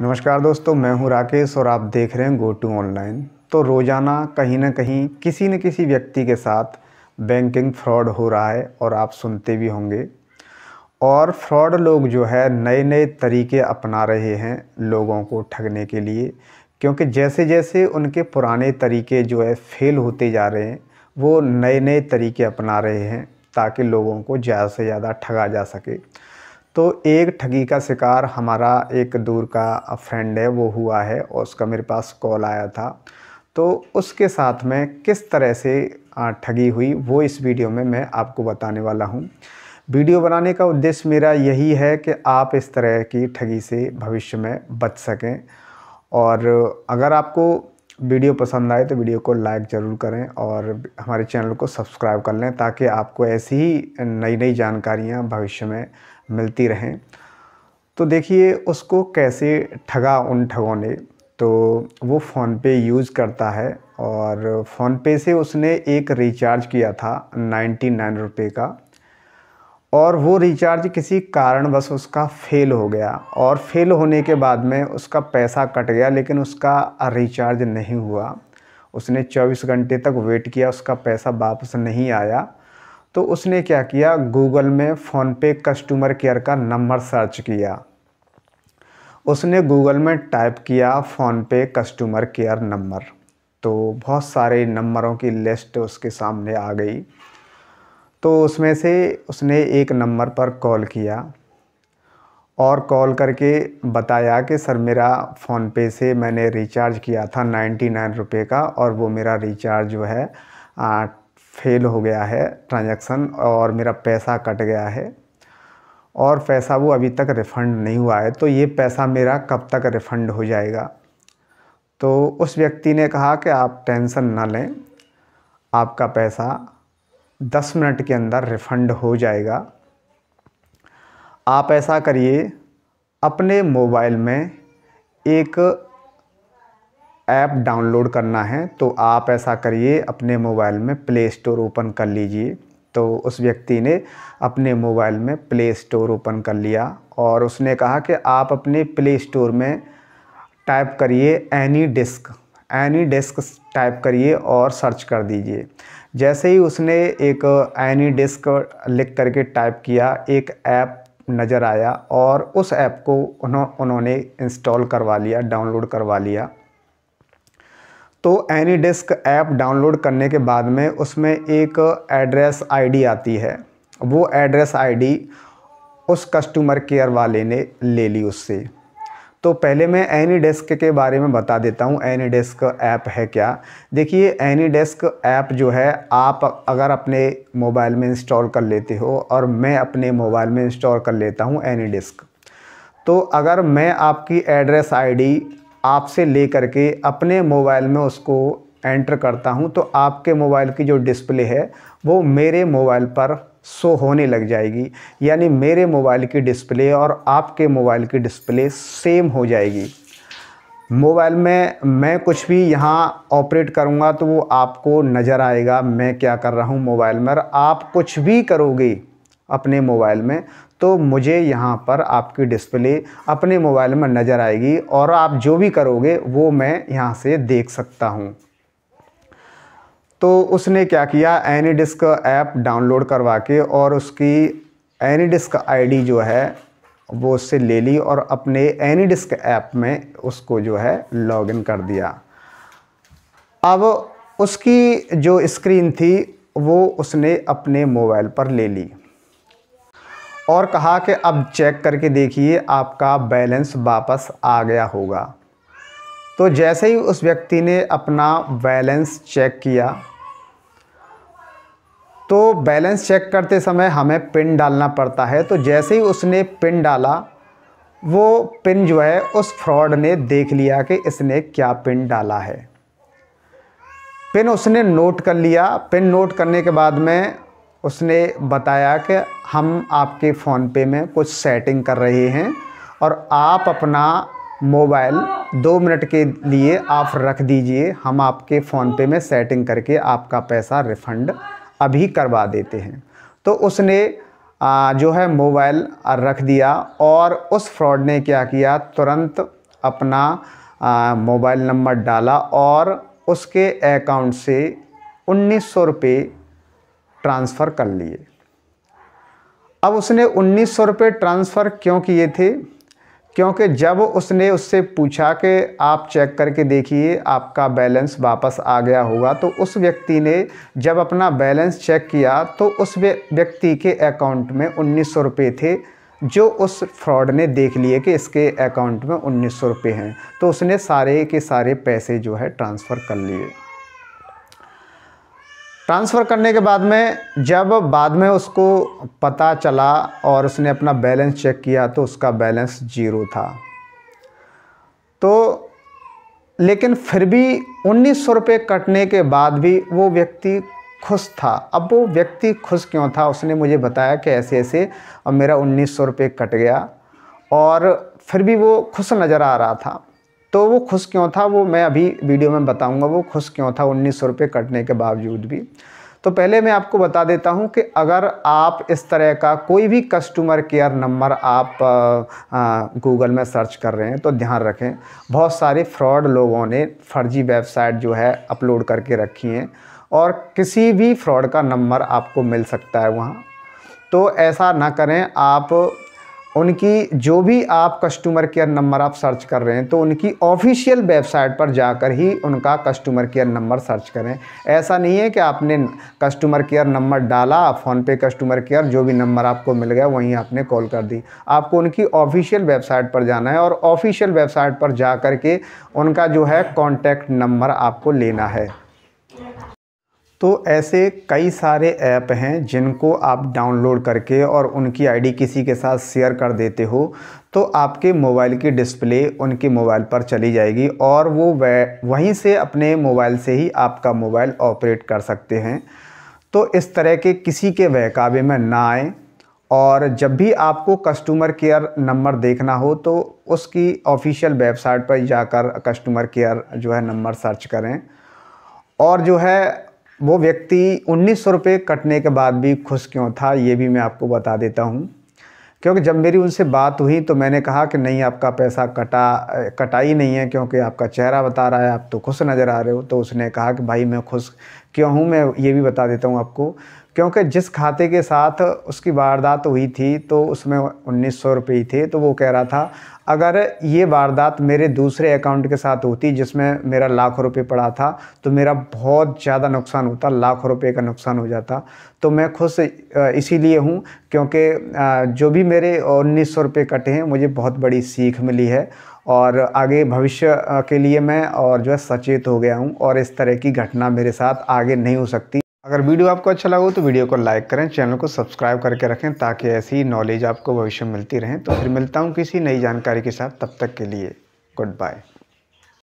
नमस्कार दोस्तों मैं हूं राकेश और आप देख रहे हैं गो टू ऑनलाइन तो रोज़ाना कहीं ना कहीं किसी न किसी व्यक्ति के साथ बैंकिंग फ्रॉड हो रहा है और आप सुनते भी होंगे और फ्रॉड लोग जो है नए नए तरीके अपना रहे हैं लोगों को ठगने के लिए क्योंकि जैसे जैसे उनके पुराने तरीके जो है फेल होते जा रहे हैं वो नए नए तरीके अपना रहे हैं ताकि लोगों को ज़्यादा से ज़्यादा ठगा जा सके तो एक ठगी का शिकार हमारा एक दूर का फ्रेंड है वो हुआ है और उसका मेरे पास कॉल आया था तो उसके साथ में किस तरह से ठगी हुई वो इस वीडियो में मैं आपको बताने वाला हूँ वीडियो बनाने का उद्देश्य मेरा यही है कि आप इस तरह की ठगी से भविष्य में बच सकें और अगर आपको वीडियो पसंद आए तो वीडियो को लाइक ज़रूर करें और हमारे चैनल को सब्सक्राइब कर लें ताकि आपको ऐसी ही नई नई जानकारियाँ भविष्य में मिलती रहें तो देखिए उसको कैसे ठगा उन ठगों ने तो वो फ़ोनपे यूज़ करता है और फ़ोनपे से उसने एक रिचार्ज किया था नाइन्टी नाइन रुपये का और वो रिचार्ज किसी कारणवश उसका फ़ेल हो गया और फेल होने के बाद में उसका पैसा कट गया लेकिन उसका रिचार्ज नहीं हुआ उसने 24 घंटे तक वेट किया उसका पैसा वापस नहीं आया तो उसने क्या किया गूगल में फ़ोनपे कस्टमर केयर का नंबर सर्च किया उसने गूगल में टाइप किया फ़ोनपे कस्टमर केयर नंबर तो बहुत सारे नंबरों की लिस्ट उसके सामने आ गई तो उसमें से उसने एक नंबर पर कॉल किया और कॉल करके बताया कि सर मेरा फ़ोनपे से मैंने रिचार्ज किया था नाइन्टी नाइन रुपये का और वो मेरा रिचार्ज जो है आ, फेल हो गया है ट्रांजैक्शन और मेरा पैसा कट गया है और पैसा वो अभी तक रिफ़ंड नहीं हुआ है तो ये पैसा मेरा कब तक रिफ़ंड हो जाएगा तो उस व्यक्ति ने कहा कि आप टेंशन ना लें आपका पैसा दस मिनट के अंदर रिफ़ंड हो जाएगा आप ऐसा करिए अपने मोबाइल में एक ऐप डाउनलोड करना है तो आप ऐसा करिए अपने मोबाइल में प्ले स्टोर ओपन कर लीजिए तो उस व्यक्ति ने अपने मोबाइल में प्ले स्टोर ओपन कर लिया और उसने कहा कि आप अपने प्ले स्टोर में टाइप करिए AnyDesk AnyDesk type करिए और सर्च कर दीजिए जैसे ही उसने एक एनी डिस्क लिख करके टाइप किया एक ऐप नज़र आया और उस ऐप को उन्होंने इंस्टॉल करवा लिया डाउनलोड करवा लिया तो एनी डिस्क ऐप डाउनलोड करने के बाद में उसमें एक एड्रेस आईडी आती है वो एड्रेस आईडी उस कस्टमर केयर वाले ने ले ली उससे तो पहले मैं एनी डेस्क के बारे में बता देता हूँ एनी डेस्क ऐप है क्या देखिए एनी डेस्क ऐप जो है आप अगर अपने मोबाइल में इंस्टॉल कर लेते हो और मैं अपने मोबाइल में इंस्टॉल कर लेता हूँ एनी डेस्क तो अगर मैं आपकी एड्रेस आईडी आपसे ले करके अपने मोबाइल में उसको एंटर करता हूँ तो आपके मोबाइल की जो डिस्प्ले है वो मेरे मोबाइल पर शो होने लग जाएगी यानी मेरे मोबाइल की डिस्प्ले और आपके मोबाइल की डिस्प्ले सेम हो जाएगी मोबाइल में मैं कुछ भी यहाँ ऑपरेट करूँगा तो वो आपको नज़र आएगा मैं क्या कर रहा हूँ मोबाइल में और आप कुछ भी करोगे अपने मोबाइल में तो मुझे यहाँ पर आपकी डिस्प्ले अपने मोबाइल में नज़र आएगी और आप जो भी करोगे वो मैं यहाँ से देख सकता हूँ तो उसने क्या किया एनी डिस्क ऐप डाउनलोड करवा के और उसकी एनी डिस्क आई जो है वो उससे ले ली और अपने एनी डिस्क ऐप में उसको जो है लॉगिन कर दिया अब उसकी जो स्क्रीन थी वो उसने अपने मोबाइल पर ले ली और कहा कि अब चेक करके देखिए आपका बैलेंस वापस आ गया होगा तो जैसे ही उस व्यक्ति ने अपना बैलेंस चेक किया तो बैलेंस चेक करते समय हमें पिन डालना पड़ता है तो जैसे ही उसने पिन डाला वो पिन जो है उस फ्रॉड ने देख लिया कि इसने क्या पिन डाला है पिन उसने नोट कर लिया पिन नोट करने के बाद में उसने बताया कि हम आपके फ़ोन पे में कुछ सेटिंग कर रहे हैं और आप अपना मोबाइल दो मिनट के लिए आप रख दीजिए हम आपके फ़ोन पे में सेटिंग करके आपका पैसा रिफ़ंड अभी करवा देते हैं तो उसने जो है मोबाइल रख दिया और उस फ्रॉड ने क्या किया तुरंत अपना मोबाइल नंबर डाला और उसके अकाउंट से उन्नीस सौ रुपये ट्रांसफ़र कर लिए अब उसने उन्नीस सौ रुपये ट्रांसफ़र क्यों किए थे क्योंकि जब उसने उससे पूछा कि आप चेक करके देखिए आपका बैलेंस वापस आ गया होगा तो उस व्यक्ति ने जब अपना बैलेंस चेक किया तो उस व्यक्ति के अकाउंट में उन्नीस सौ रुपये थे जो उस फ्रॉड ने देख लिए कि इसके अकाउंट में उन्नीस सौ रुपये हैं तो उसने सारे के सारे पैसे जो है ट्रांसफ़र कर लिए ट्रांसफ़र करने के बाद में जब बाद में उसको पता चला और उसने अपना बैलेंस चेक किया तो उसका बैलेंस जीरो था तो लेकिन फिर भी उन्नीस सौ रुपये कटने के बाद भी वो व्यक्ति खुश था अब वो व्यक्ति खुश क्यों था उसने मुझे बताया कि ऐसे ऐसे अब मेरा उन्नीस सौ रुपये कट गया और फिर भी वो खुश नज़र आ रहा था तो वो खुश क्यों था वो मैं अभी वीडियो में बताऊंगा वो खुश क्यों था उन्नीस सौ रुपये कटने के बावजूद भी तो पहले मैं आपको बता देता हूं कि अगर आप इस तरह का कोई भी कस्टमर केयर नंबर आप गूगल में सर्च कर रहे हैं तो ध्यान रखें बहुत सारे फ्रॉड लोगों ने फर्जी वेबसाइट जो है अपलोड करके रखी हैं और किसी भी फ्रॉड का नंबर आपको मिल सकता है वहाँ तो ऐसा ना करें आप उनकी जो भी आप कस्टमर केयर नंबर आप सर्च कर रहे हैं तो उनकी ऑफिशियल वेबसाइट पर जाकर ही उनका कस्टमर केयर नंबर सर्च करें ऐसा नहीं है कि आपने कस्टमर केयर नंबर डाला फ़ोनपे कस्टमर केयर जो भी नंबर आपको मिल गया वहीं आपने कॉल कर दी आपको उनकी ऑफिशियल वेबसाइट पर जाना है और ऑफिशियल वेबसाइट पर जा कर के उनका जो है कॉन्टैक्ट नंबर आपको लेना है तो ऐसे कई सारे ऐप हैं जिनको आप डाउनलोड करके और उनकी आईडी किसी के साथ शेयर कर देते हो तो आपके मोबाइल की डिस्प्ले उनके मोबाइल पर चली जाएगी और वो वहीं से अपने मोबाइल से ही आपका मोबाइल ऑपरेट कर सकते हैं तो इस तरह के किसी के बहकावे में ना आए और जब भी आपको कस्टमर केयर नंबर देखना हो तो उसकी ऑफिशियल वेबसाइट पर जाकर कस्टमर केयर जो है नंबर सर्च करें और जो है वो व्यक्ति उन्नीस सौ रुपये कटने के बाद भी खुश क्यों था ये भी मैं आपको बता देता हूँ क्योंकि जब मेरी उनसे बात हुई तो मैंने कहा कि नहीं आपका पैसा कटा कटा ही नहीं है क्योंकि आपका चेहरा बता रहा है आप तो खुश नज़र आ रहे हो तो उसने कहा कि भाई मैं खुश क्यों हूँ मैं ये भी बता देता हूँ आपको क्योंकि जिस खाते के साथ उसकी वारदात हुई थी तो उसमें उन्नीस सौ रुपये थे तो वो कह रहा था अगर ये वारदात मेरे दूसरे अकाउंट के साथ होती जिसमें मेरा लाखों रुपए पड़ा था तो मेरा बहुत ज़्यादा नुकसान होता लाखों रुपए का नुकसान हो जाता तो मैं खुश इसीलिए हूँ क्योंकि जो भी मेरे उन्नीस सौ रुपये कटे हैं मुझे बहुत बड़ी सीख मिली है और आगे भविष्य के लिए मैं और जो है सचेत हो गया हूँ और इस तरह की घटना मेरे साथ आगे नहीं हो सकती अगर वीडियो आपको अच्छा लगा हो तो वीडियो को लाइक करें चैनल को सब्सक्राइब करके रखें ताकि ऐसी नॉलेज आपको भविष्य में मिलती रहें तो फिर मिलता हूँ किसी नई जानकारी के साथ तब तक के लिए गुड बाय